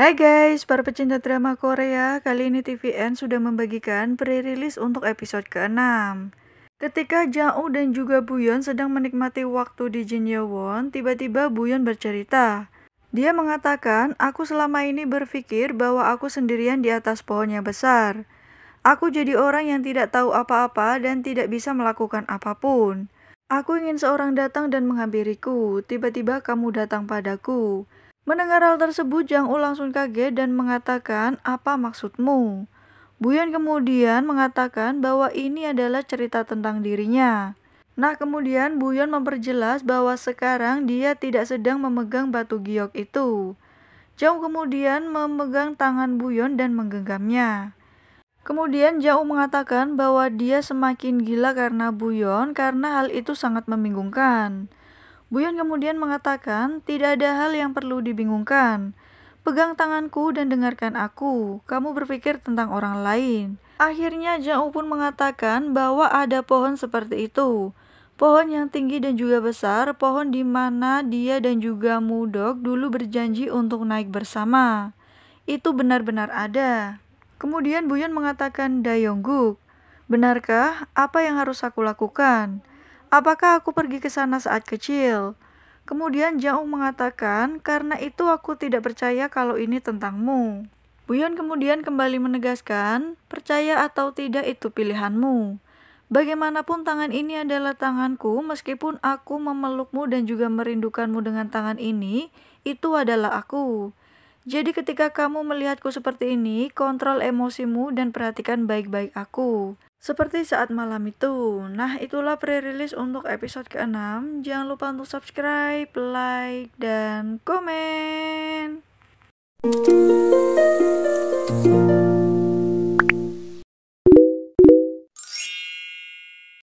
Hai guys, para pecinta drama Korea, kali ini TVN sudah membagikan pre-release untuk episode ke-6. Ketika jang dan juga Buyeon sedang menikmati waktu di Jin Yeowon, tiba-tiba Buyeon bercerita. Dia mengatakan, aku selama ini berpikir bahwa aku sendirian di atas pohon yang besar. Aku jadi orang yang tidak tahu apa-apa dan tidak bisa melakukan apapun. Aku ingin seorang datang dan menghampiriku, tiba-tiba kamu datang padaku. Mendengar hal tersebut, Jang U langsung kaget dan mengatakan, apa maksudmu? Buyan kemudian mengatakan bahwa ini adalah cerita tentang dirinya. Nah kemudian Buyon memperjelas bahwa sekarang dia tidak sedang memegang batu giok itu. Jang U kemudian memegang tangan Buyon dan menggenggamnya. Kemudian Jang U mengatakan bahwa dia semakin gila karena Buyon karena hal itu sangat membingungkan. Buyon kemudian mengatakan, tidak ada hal yang perlu dibingungkan. Pegang tanganku dan dengarkan aku, kamu berpikir tentang orang lain. Akhirnya Jauh pun mengatakan bahwa ada pohon seperti itu. Pohon yang tinggi dan juga besar, pohon di mana dia dan juga Mudok dulu berjanji untuk naik bersama. Itu benar-benar ada. Kemudian Buyon mengatakan Dayongguk, benarkah apa yang harus aku lakukan? Apakah aku pergi ke sana saat kecil? Kemudian Jaung mengatakan, karena itu aku tidak percaya kalau ini tentangmu. Buyon kemudian kembali menegaskan, percaya atau tidak itu pilihanmu. Bagaimanapun tangan ini adalah tanganku, meskipun aku memelukmu dan juga merindukanmu dengan tangan ini, itu adalah aku. Jadi ketika kamu melihatku seperti ini, kontrol emosimu dan perhatikan baik-baik aku. Seperti saat malam itu. Nah, itulah pre-release untuk episode ke-6. Jangan lupa untuk subscribe, like, dan komen.